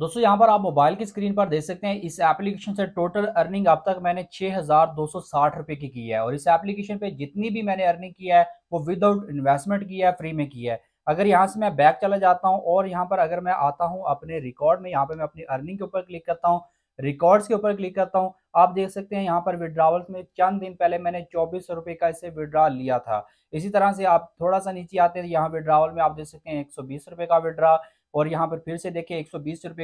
दोस्तों यहाँ पर आप मोबाइल की स्क्रीन पर देख सकते हैं इस एप्लीकेशन से टोटल अर्निंग अब तक मैंने छह हज़ार दो सौ साठ रुपए की की है और इस एप्लीकेशन पे जितनी भी मैंने अर्निंग की है वो विदाउट इन्वेस्टमेंट किया है फ्री में की है अगर यहाँ से मैं बैक चला जाता हूँ और यहाँ पर अगर मैं आता हूँ अपने रिकॉर्ड में यहाँ पर मैं अपनी अर्निंग के ऊपर क्लिक करता हूँ रिकॉर्ड्स के ऊपर क्लिक करता हूँ आप देख सकते हैं यहाँ पर विड्रावल्स में चंद दिन पहले मैंने चौबीस रुपए का इसे विड्रा लिया था इसी तरह से आप थोड़ा सा नीचे आते हैं यहाँ विड्रावल में आप देख सकते हैं एक सौ बीस रुपए का विड्रा और यहाँ पर फिर से देखें एक सौ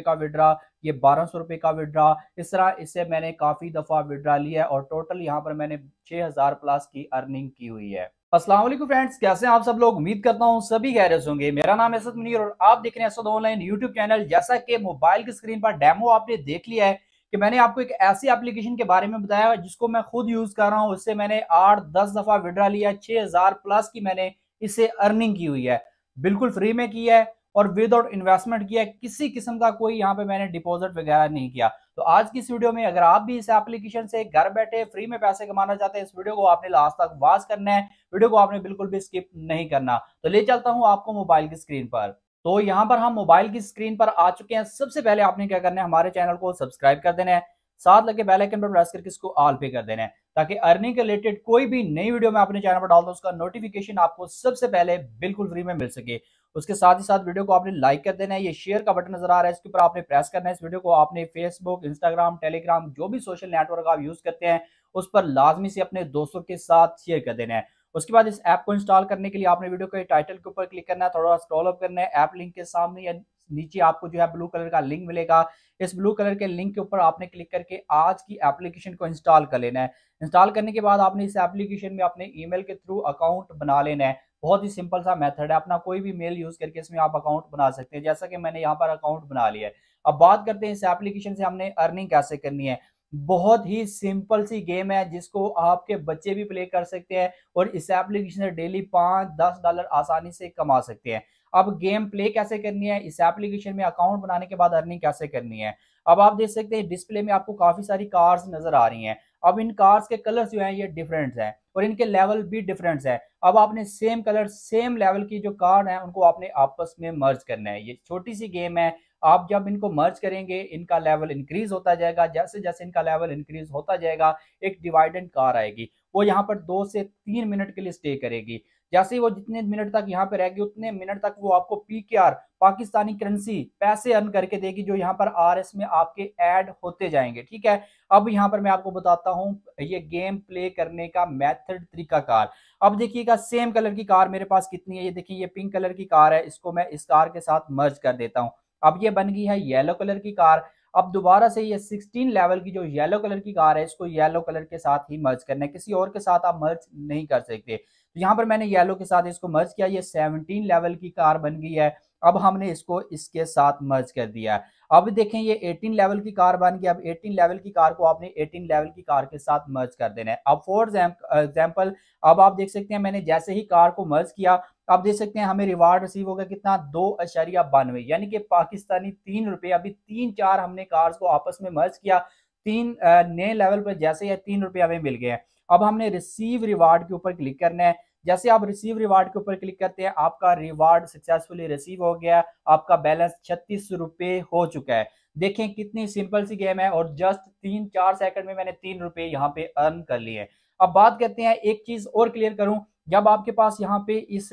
का विड्रा ये बारह सौ का विड्रा इस तरह इससे मैंने काफ़ी दफ़ा विड्रा लिया है और टोटल यहाँ पर मैंने हजार प्लस की अर्निंग की हुई है असलम फ्रेंड्स कैसे हैं आप सब लोग उम्मीद करता हूँ सभी गैरस होंगे मेरा नाम असद मुनीर और आप देख रहे हैं असद ऑनलाइन यूट्यूब चैनल जैसा कि मोबाइल की स्क्रीन पर डेमो आपने देख लिया है कि मैंने आपको एक ऐसी एप्लीकेशन के बारे में बताया जिसको मैं खुद यूज़ कर रहा हूँ उससे मैंने आठ दस दफ़ा विड्रा लिया छह हज़ार प्लस की मैंने इससे अर्निंग की हुई है बिल्कुल फ्री में की है और विदाउट इन्वेस्टमेंट किया किसी किस्म का कोई यहाँ पे मैंने डिपॉजिट वगैरह नहीं किया तो आज की इस वीडियो में अगर आप भी इस एप्लीकेशन से घर बैठे फ्री में पैसे कमाना चाहते हैं इस वीडियो को आपने लास्ट तक वाज करना है वीडियो को आपने बिल्कुल भी स्किप नहीं करना तो ले चलता हूँ आपको मोबाइल की स्क्रीन पर तो यहाँ पर हम मोबाइल की स्क्रीन पर आ चुके हैं सबसे पहले आपने क्या करना है हमारे चैनल को सब्सक्राइब कर देना है साथ लगे बेलाइकन पर प्रेस करके इसको ऑल पे कर देना है ताकि अर्निंग रिलेटेड कोई भी नई वीडियो मैं अपने चैनल पर डाल दो उसका नोटिफिकेशन आपको सबसे पहले बिल्कुल फ्री में मिल सके उसके साथ ही साथ वीडियो को आपने लाइक कर देना है ये शेयर का बटन नजर आ रहा है इसके ऊपर आपने प्रेस करना है इस वीडियो को आपने फेसबुक इंस्टाग्राम टेलीग्राम जो भी सोशल नेटवर्क आप यूज करते हैं उस पर लाजमी से अपने दोस्तों के साथ शेयर कर देना है उसके बाद इस ऐप को इंस्टॉल करने के लिए आपने वीडियो के टाइटल के ऊपर क्लिक करना है थोड़ा स्क्रॉल अप करना है ऐप लिंक के सामने या नीचे आपको जो है ब्लू कलर का लिंक मिलेगा इस ब्लू कलर के लिंक के ऊपर आपने क्लिक करके आज की एप्लीकेशन को इंस्टॉल कर लेना है इंस्टॉल करने के बाद आपने इस एप्लीकेशन में अपने ई के थ्रू अकाउंट बना लेना है बहुत ही सिंपल सा मेथड है अपना कोई भी मेल यूज करके इसमें आप अकाउंट बना सकते हैं जैसा कि मैंने यहाँ पर अकाउंट बना लिया है अब बात करते हैं इस एप्लीकेशन से हमने अर्निंग कैसे करनी है बहुत ही सिंपल सी गेम है जिसको आपके बच्चे भी प्ले कर सकते हैं और इस एप्लीकेशन से डेली पाँच दस डॉलर आसानी से कमा सकते हैं अब गेम प्ले कैसे करनी है इस एप्लीकेशन में अकाउंट बनाने के बाद अर्निंग कैसे करनी है अब आप देख सकते हैं डिस्प्ले में आपको काफ़ी सारी कार्स नज़र आ रही हैं अब इन कार्स के कलर्स जो हैं ये डिफरेंट हैं और इनके लेवल भी डिफरेंट है अब आपने सेम कलर सेम लेवल की जो कार हैं उनको आपने आपस में मर्ज करना है ये छोटी सी गेम है आप जब इनको मर्ज करेंगे इनका लेवल इंक्रीज होता जाएगा जैसे जैसे इनका लेवल इंक्रीज होता जाएगा एक डिवाइडेंट कार आएगी वो यहाँ पर दो से तीन मिनट के लिए स्टे करेगी जैसे ही वो जितने मिनट तक यहाँ पे रहेगी उतने मिनट तक वो आपको P K R Pakistani currency पैसे अर्न करके देगी जो यहाँ पर आर एस में आपके ऐड होते जाएंगे ठीक है अब यहाँ पर मैं आपको बताता हूँ ये गेम प्ले करने का मेथड कार अब देखिएगा सेम कलर की कार मेरे पास कितनी है ये देखिए ये पिंक कलर की कार है इसको मैं इस कार के साथ मर्ज कर देता हूँ अब ये बन गई है येलो कलर की कार अब दोबारा से ये 16 लेवल की जो येलो कलर की कार है इसको येलो कलर के साथ ही मर्ज करना है किसी और के साथ आप मर्ज नहीं कर सकते तो यहाँ पर मैंने येलो के साथ इसको मर्ज किया ये 17 लेवल की कार बन गई है अब हमने इसको इसके साथ मर्ज कर दिया अब देखें ये 18 लेवल की कार बन गई अब 18 लेवल की कार को आपने 18 लेवल की कार के साथ मर्ज कर देना है अब फॉर एग्जाम्पल अब आप देख सकते हैं मैंने जैसे ही कार को मर्ज किया आप देख सकते हैं हमें रिवार्ड रिसीव होगा कितना दो अशारिया बानवे यानी कि पाकिस्तानी तीन रुपए अभी तीन चार हमने कार्स को आपस में मर्ज किया तीन नए लेवल पर जैसे है तीन रुपये हमें मिल गए हैं अब हमने रिसीव रिवार्ड के ऊपर क्लिक करना है जैसे आप रिसीव रिवार्ड के ऊपर क्लिक करते हैं आपका रिवार्ड सक्सेसफुली रिसीव हो गया आपका बैलेंस छत्तीस रुपये हो चुका है देखें कितनी सिंपल सी गेम है और जस्ट तीन चार सेकंड में मैंने तीन रुपये यहाँ पे अर्न कर लिए अब बात करते हैं एक चीज और क्लियर करूं जब आपके पास यहाँ पे इस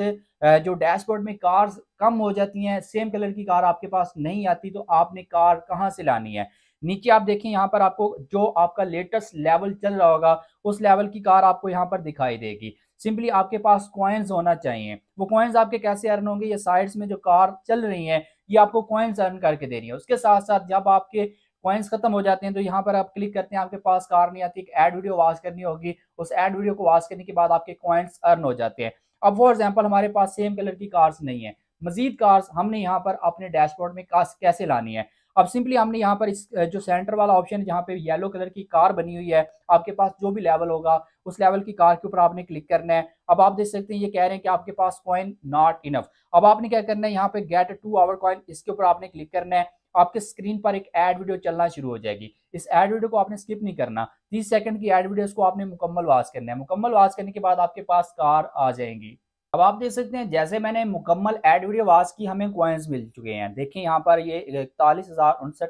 जो डैशबोर्ड में कार्स कम हो जाती हैं सेम कलर की कार आपके पास नहीं आती तो आपने कार कहाँ से लानी है नीचे आप देखें यहाँ पर आपको जो आपका लेटेस्ट लेवल चल रहा होगा उस लेवल की कार आपको यहाँ पर दिखाई देगी सिंपली आपके पास कॉइन्स होना चाहिए वो कॉइन्स आपके कैसे अर्न होंगे ये साइड्स में जो कार चल रही है ये आपको कॉइन्स अर्न करके दे रही है उसके साथ साथ जब आपके कॉइन्स खत्म हो जाते हैं तो यहाँ पर आप क्लिक करते हैं आपके पास कार नहीं आती एक एड वीडियो वॉश करनी होगी उस एड वीडियो को वॉश करने के बाद आपके कॉइन्स अर्न हो जाते हैं अब फॉर एग्जाम्पल हमारे पास सेम कलर की कार्स नहीं है मजीद कार्स हमने यहाँ पर अपने डैशबोर्ड में कार्स कैसे लानी है अब सिंपली हमने यहाँ पर इस जो सेंटर वाला ऑप्शन है जहाँ पे येलो कलर की कार बनी हुई है आपके पास जो भी लेवल होगा उस लेवल की कार के ऊपर आपने क्लिक करना है अब आप देख सकते हैं ये कह रहे हैं कि आपके पास कॉइन नॉट इनफ अब आपने क्या करना है यहाँ पे गेट टू आवर कॉइन इसके ऊपर आपने क्लिक करना है आपके स्क्रीन पर एक एड वीडियो चलना शुरू हो जाएगी इस एड वीडियो को आपने स्किप नहीं करना तीस सेकंड की एड वीडियो को आपने मुकम्मल वाज करना है मुकम्मल वाज करने के बाद आपके पास कार आ जाएंगी अब आप देख सकते हैं जैसे मैंने मुकम्मल एड वीडियो वाज की हमें क्वाइंस मिल चुके हैं देखिए यहाँ पर ये इकतालीस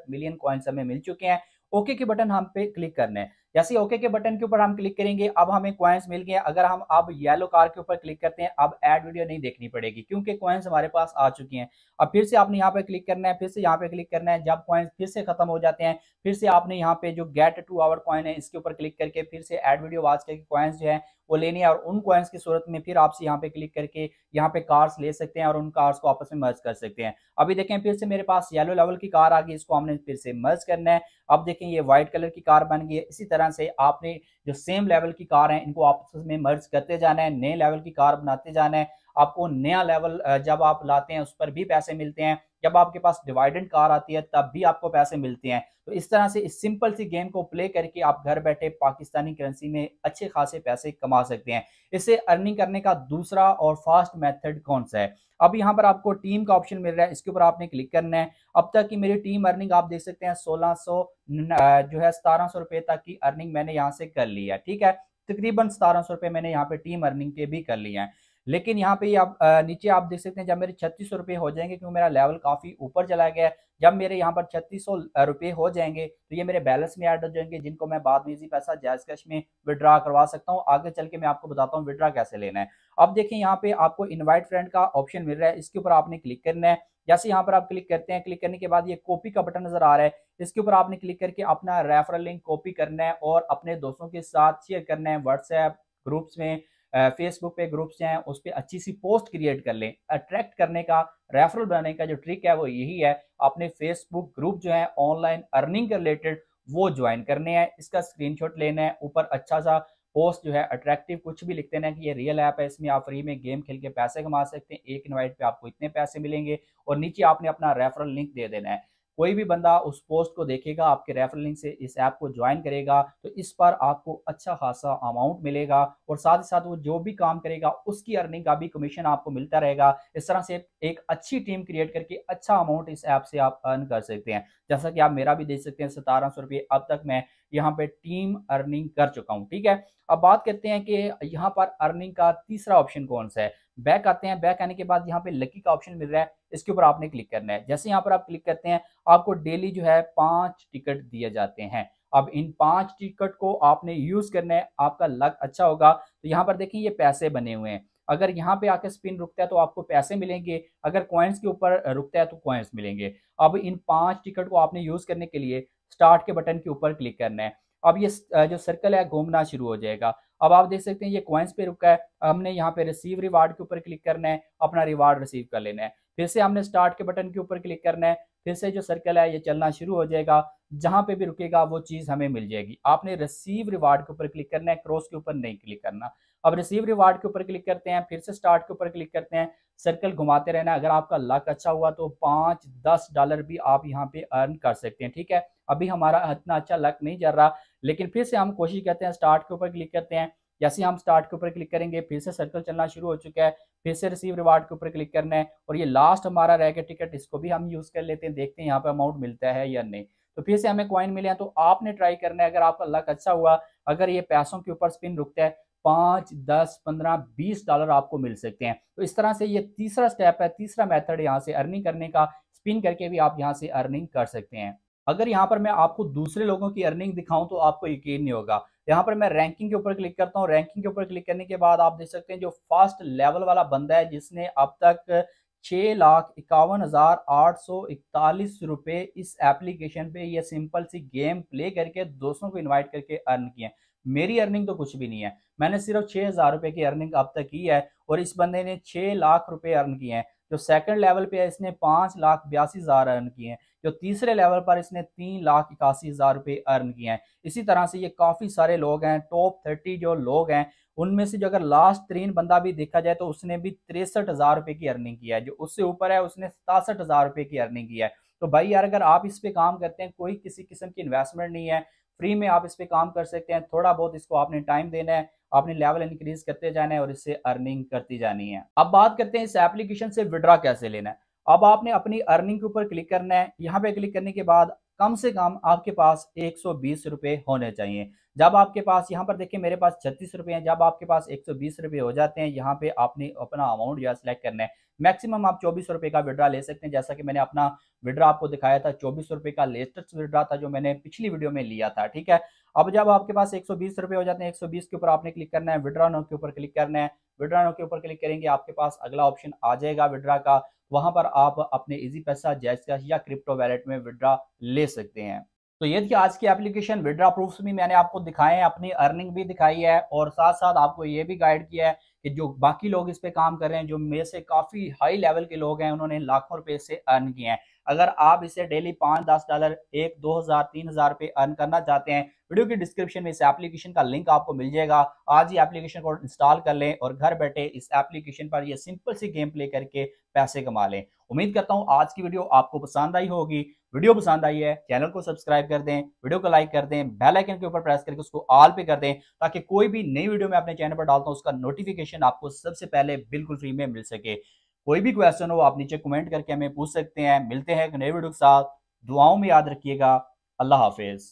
मिलियन क्वाइंस हमें मिल चुके हैं ओके के बटन हम पे क्लिक करने है जैसे ओके के बटन के ऊपर हम क्लिक करेंगे अब हमें क्वाइंस मिल गए अगर हम अब येलो कार के ऊपर क्लिक करते हैं अब एड वीडियो नहीं देखनी पड़ेगी क्योंकि क्वाइंस हमारे पास आ चुकी हैं अब फिर से आपने यहाँ पे क्लिक करना है फिर से यहाँ पे क्लिक करना है जब क्वाइंस फिर से खत्म हो जाते हैं फिर से आपने यहाँ पे जो गेट टू आवर क्वाइन है इसके ऊपर क्लिक करके फिर से एड वीडियो वाच करके क्वाइंस जो है वो लेनी है और उन क्वाइंस की सूरत में फिर आपसे यहाँ पे क्लिक करके यहाँ पे कार्स ले सकते हैं और उन कार्स को आपस में मर्ज कर सकते हैं अभी देखें फिर से मेरे पास येलो लेवल की कार आ गई इसको हमने फिर से मर्ज करना है अब देखें ये व्हाइट कलर की कार बन गई है इसी तरह तरह से आपने जो सेम लेवल की कार है इनको आपस में मर्ज करते जाना है नए लेवल की कार बनाते जाना है आपको नया लेवल जब आप लाते हैं उस पर भी पैसे मिलते हैं जब आपके पास डिवाइडेंड कार आती है तब भी आपको पैसे मिलते हैं तो इस तरह से इस सिंपल सी गेम को प्ले करके आप घर बैठे पाकिस्तानी करेंसी में अच्छे खासे पैसे कमा सकते हैं इससे अर्निंग करने का दूसरा और फास्ट मेथड कौन सा है अब यहाँ पर आपको टीम का ऑप्शन मिल रहा है इसके ऊपर आपने क्लिक करना है अब तक की मेरी टीम अर्निंग आप देख सकते हैं सोलह जो है सतारह सौ तक की अर्निंग मैंने यहाँ से कर ली है ठीक है तकरीबन सतारह सौ रुपए मैंने यहाँ पे टीम अर्निंग के भी कर लिए हैं लेकिन यहाँ पे आप नीचे आप देख सकते हैं जब मेरे छत्तीस रुपए हो जाएंगे क्योंकि मेरा लेवल काफ़ी ऊपर चला गया है जब मेरे यहाँ पर छत्तीस सौ हो जाएंगे तो ये मेरे बैलेंस में ऐड हो जाएंगे जिनको मैं बाद में इसी पैसा जायज कैश में विड्रा करवा सकता हूँ आगे चल के मैं आपको बताता हूँ विड्रा कैसे लेना है अब देखें यहाँ पे आपको इन्वाइट फ्रेंड का ऑप्शन मिल रहा है इसके ऊपर आपने क्लिक करना है जैसे यहाँ पर आप क्लिक करते हैं क्लिक करने के बाद ये कॉपी का बटन नजर आ रहा है इसके ऊपर आपने क्लिक करके अपना रेफरल लिंक कॉपी करना है और अपने दोस्तों के साथ शेयर करना है व्हाट्सएप ग्रुप्स में फेसबुक पे ग्रुप्स हैं उस पर अच्छी सी पोस्ट क्रिएट कर लें अट्रैक्ट करने का रेफरल बनाने का जो ट्रिक है वो यही है अपने फेसबुक ग्रुप जो है ऑनलाइन अर्निंग के रिलेटेड वो ज्वाइन करने हैं इसका स्क्रीनशॉट लेना है ऊपर अच्छा सा पोस्ट जो है अट्रैक्टिव कुछ भी लिखते ना कि ये रियल ऐप है इसमें आप फ्री में गेम खेल के पैसे कमा सकते हैं एक इनवाइट पे आपको इतने पैसे मिलेंगे और नीचे आपने अपना रेफरल लिंक दे देना है कोई भी बंदा उस पोस्ट को देखेगा आपके रेफरल लिंक से इस ऐप को ज्वाइन करेगा तो इस पर आपको अच्छा खासा अमाउंट मिलेगा और साथ ही साथ वो जो भी काम करेगा उसकी अर्निंग का भी कमीशन आपको मिलता रहेगा इस तरह से एक अच्छी टीम क्रिएट करके अच्छा अमाउंट इस ऐप से आप अर्न कर सकते हैं जैसा कि आप मेरा भी देख सकते हैं सतारह सौ रुपये अब तक मैं यहाँ पे टीम अर्निंग कर चुका हूँ ठीक है अब बात करते हैं कि यहाँ पर अर्निंग का तीसरा ऑप्शन कौन सा है बैक आते हैं बैक आने के बाद यहाँ पे लकी का ऑप्शन मिल रहा है इसके ऊपर आपने क्लिक करना है जैसे यहाँ पर आप क्लिक करते हैं आपको डेली जो है पांच टिकट दिए जाते हैं अब इन पांच टिकट को आपने यूज करना है आपका लक अच्छा होगा तो यहाँ पर देखिए ये पैसे बने हुए हैं अगर यहाँ पे आके स्पिन रुकता है तो आपको पैसे मिलेंगे अगर कॉइन्स के ऊपर रुकता है तो कॉइन्स मिलेंगे अब इन पांच टिकट को आपने यूज करने के लिए स्टार्ट के बटन के ऊपर क्लिक करना है अब ये जो सर्कल है घूमना शुरू हो जाएगा अब आप देख सकते हैं ये क्वाइंस पे रुका है हमने यहाँ पे रिसीव रिवार्ड के ऊपर क्लिक करना है अपना रिवार्ड रिसीव कर लेना है फिर से हमने स्टार्ट के बटन के ऊपर क्लिक करना है फिर से जो सर्कल है ये चलना शुरू हो जाएगा जहां पे भी रुकेगा वो चीज़ हमें मिल जाएगी आपने रिसीव रिवार्ड के ऊपर क्लिक करना है क्रॉस के ऊपर नहीं क्लिक करना अब रिसीव रिवार्ड के ऊपर क्लिक करते हैं फिर से स्टार्ट के ऊपर क्लिक करते हैं सर्कल घुमाते रहना अगर आपका लक अच्छा हुआ तो पांच दस डॉलर भी आप यहाँ पे अर्न कर सकते हैं ठीक है अभी हमारा इतना अच्छा लक नहीं चल रहा लेकिन फिर से हम कोशिश करते हैं स्टार्ट के ऊपर क्लिक करते हैं जैसे हम स्टार्ट के ऊपर क्लिक करेंगे फिर से सर्कल चलना शुरू हो चुका है फिर से रिसीव रिवार्ड के ऊपर क्लिक करना है और ये लास्ट हमारा रह गया टिकट इसको भी हम यूज़ कर लेते हैं देखते हैं यहाँ पर अमाउंट मिलता है या नहीं तो फिर से हमें कॉइन मिले हैं तो आपने ट्राई करना है अगर आपका लक अच्छा हुआ अगर ये पैसों के ऊपर स्पिन रुकता है पाँच दस पंद्रह बीस डॉलर आपको मिल सकते हैं तो इस तरह से ये तीसरा स्टेप है तीसरा मेथड यहाँ से अर्निंग करने का स्पिन करके भी आप यहाँ से अर्निंग कर सकते हैं अगर यहाँ पर मैं आपको दूसरे लोगों की अर्निंग दिखाऊं तो आपको यकीन नहीं होगा यहाँ पर मैं रैंकिंग के ऊपर क्लिक करता हूँ रैंकिंग के ऊपर क्लिक करने के बाद आप देख सकते हैं जो फर्स्ट लेवल वाला बंदा है जिसने अब तक छः लाख इक्यावन हज़ार आठ सौ इकतालीस रुपये इस एप्लीकेशन पे ये सिंपल सी गेम प्ले करके दोस्तों को इनवाइट करके अर्न किए हैं मेरी अर्निंग तो कुछ भी नहीं है मैंने सिर्फ छः हज़ार रुपये की अर्निंग अब तक की है और इस बंदे ने छः लाख रुपये अर्न किए हैं जो सेकंड लेवल पे है इसने पाँच लाख बयासी हज़ार अर्न किए हैं जो तीसरे लेवल पर इसने तीन लाख इक्यासी हज़ार रुपये अर्न किए हैं इसी तरह से ये काफ़ी सारे लोग हैं टॉप थर्टी जो लोग हैं उनमें से जो अगर लास्ट तीन बंदा भी देखा जाए तो उसने भी तिरसठ हज़ार रुपये की अर्निंग की है जो उससे ऊपर है उसने सतासठ हज़ार रुपये की अर्निंग की है तो भाई यार अगर आप इस पर काम करते हैं कोई किसी किस्म की इन्वेस्टमेंट नहीं है फ्री में आप इस पर काम कर सकते हैं थोड़ा बहुत इसको आपने टाइम देना है आपने लेवल इंक्रीज करते जाना है और इससे अर्निंग करती जानी है अब बात करते हैं इस एप्लीकेशन से विड्रा कैसे लेना है अब आपने अपनी अर्निंग के ऊपर क्लिक करना है यहाँ पे क्लिक करने के बाद कम से कम आपके पास एक सौ होने चाहिए जब आपके पास यहाँ पर देखिए मेरे पास छत्तीस रुपये हैं जब आपके पास एक सौ बीस रुपये हो जाते हैं यहाँ पे आपने अपना अमाउंट जो है सिलेक्ट करना है मैक्सिमम आप चौबीस रुपये का विड्रा ले सकते हैं जैसा कि मैंने अपना विड्रा आपको दिखाया था चौबीस रुपये का लेटेस्ट विड्रा था जो मैंने पिछली वीडियो में लिया था ठीक है अब जब आपके पास एक सौ बीस रुपये हो जाते हैं एक सौ बीस के ऊपर आपने क्लिक करना है विड्रा नोट के ऊपर क्लिक करना है विड्रा नोट के ऊपर क्लिक करेंगे आपके पास अगला ऑप्शन आ जाएगा विड्रा का वहां पर आप अपने इजी पैसा जैसा या क्रिप्टो वैलेट में विड्रा ले सकते हैं तो ये थी आज की एप्लीकेशन विड्रा प्रूफ्स भी मैंने आपको दिखाए हैं अपनी अर्निंग भी दिखाई है और साथ साथ आपको ये भी गाइड किया है कि जो बाकी लोग इस पे काम कर रहे हैं जो मेरे से काफ़ी हाई लेवल के लोग हैं उन्होंने लाखों रुपए से अर्न किए हैं अगर आप इसे डेली पाँच दस डॉलर एक दो हज़ार तीन हज़ार पे अर्न करना चाहते हैं वीडियो की डिस्क्रिप्शन में इस एप्लीकेशन का लिंक आपको मिल जाएगा आज ही एप्लीकेशन को इंस्टॉल कर लें और घर बैठे इस एप्लीकेशन पर यह सिंपल सी गेम प्ले करके पैसे कमा लें उम्मीद करता हूँ आज की वीडियो आपको पसंद आई होगी वीडियो पसंद आई है चैनल को सब्सक्राइब कर दें वीडियो को लाइक कर दें बेल आइकन के ऊपर प्रेस करके उसको ऑल पे कर दें ताकि कोई भी नई वीडियो मैं अपने चैनल पर डालता हूं उसका नोटिफिकेशन आपको सबसे पहले बिल्कुल फ्री में मिल सके कोई भी क्वेश्चन हो आप नीचे कमेंट करके हमें पूछ सकते हैं मिलते हैं एक नए वीडियो के साथ दुआओं में याद रखिएगा अल्लाह हाफिज़